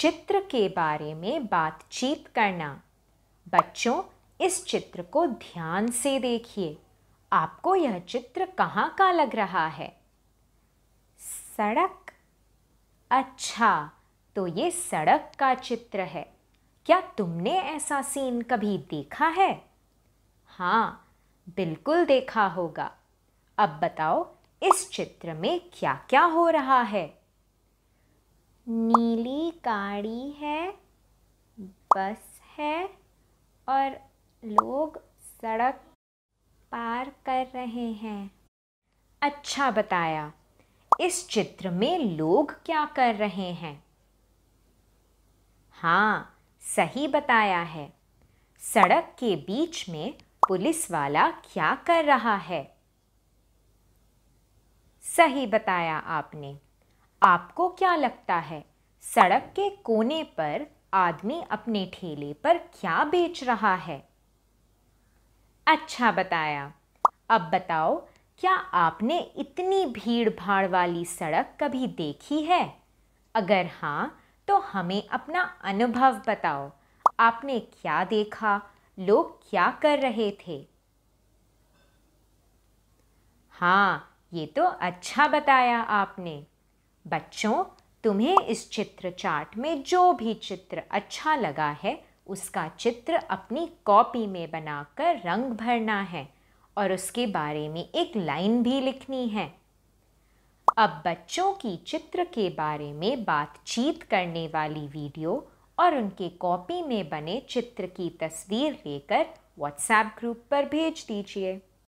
चित्र के बारे में बातचीत करना बच्चों इस चित्र को ध्यान से देखिए आपको यह चित्र कहाँ का लग रहा है सड़क अच्छा तो ये सड़क का चित्र है क्या तुमने ऐसा सीन कभी देखा है हाँ बिल्कुल देखा होगा अब बताओ इस चित्र में क्या क्या हो रहा है नीली गाड़ी है बस है और लोग सड़क पार कर रहे हैं अच्छा बताया इस चित्र में लोग क्या कर रहे हैं हाँ सही बताया है सड़क के बीच में पुलिस वाला क्या कर रहा है सही बताया आपने आपको क्या लगता है सड़क के कोने पर आदमी अपने ठेले पर क्या बेच रहा है अच्छा बताया अब बताओ क्या आपने इतनी भीड़ भाड़ वाली सड़क कभी देखी है अगर हाँ तो हमें अपना अनुभव बताओ आपने क्या देखा लोग क्या कर रहे थे हाँ ये तो अच्छा बताया आपने बच्चों तुम्हें इस चित्र चार्ट में जो भी चित्र अच्छा लगा है उसका चित्र अपनी कॉपी में बनाकर रंग भरना है और उसके बारे में एक लाइन भी लिखनी है अब बच्चों की चित्र के बारे में बातचीत करने वाली वीडियो और उनके कॉपी में बने चित्र की तस्वीर लेकर व्हाट्सएप ग्रुप पर भेज दीजिए